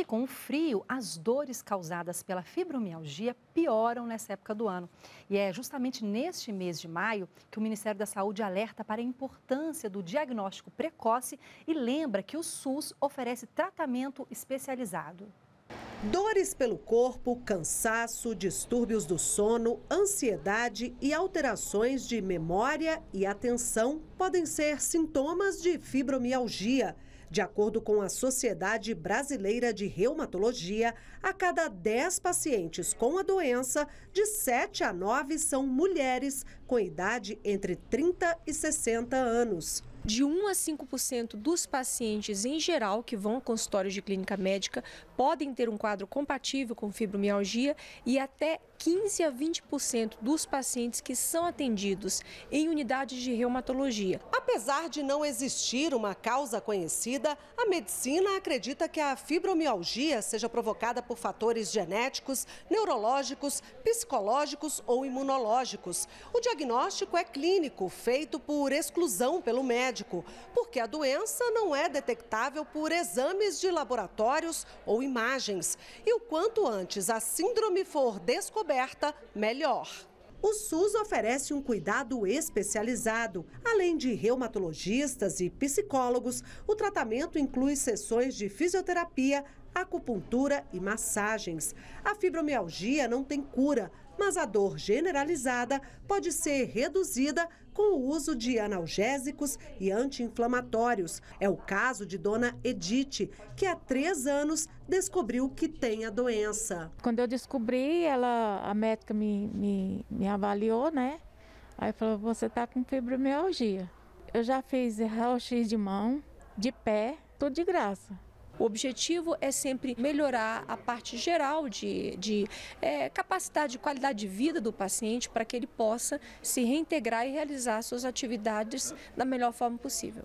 E com o frio, as dores causadas pela fibromialgia pioram nessa época do ano. E é justamente neste mês de maio que o Ministério da Saúde alerta para a importância do diagnóstico precoce e lembra que o SUS oferece tratamento especializado. Dores pelo corpo, cansaço, distúrbios do sono, ansiedade e alterações de memória e atenção podem ser sintomas de fibromialgia de acordo com a Sociedade Brasileira de Reumatologia, a cada 10 pacientes com a doença, de 7 a 9 são mulheres com idade entre 30 e 60 anos de 1 a 5% dos pacientes em geral que vão ao consultório de clínica médica podem ter um quadro compatível com fibromialgia e até 15 a 20% dos pacientes que são atendidos em unidades de reumatologia. Apesar de não existir uma causa conhecida, a medicina acredita que a fibromialgia seja provocada por fatores genéticos, neurológicos, psicológicos ou imunológicos. O diagnóstico é clínico, feito por exclusão pelo médico médico, porque a doença não é detectável por exames de laboratórios ou imagens. E o quanto antes a síndrome for descoberta, melhor. O SUS oferece um cuidado especializado. Além de reumatologistas e psicólogos, o tratamento inclui sessões de fisioterapia, acupuntura e massagens. A fibromialgia não tem cura, mas a dor generalizada pode ser reduzida com o uso de analgésicos e anti-inflamatórios. É o caso de dona Edith, que há três anos descobriu que tem a doença. Quando eu descobri, ela, a médica me, me, me avaliou, né? Aí falou: você está com fibromialgia. Eu já fiz raio-x de mão, de pé, tudo de graça. O objetivo é sempre melhorar a parte geral de, de é, capacidade, de qualidade de vida do paciente para que ele possa se reintegrar e realizar suas atividades da melhor forma possível.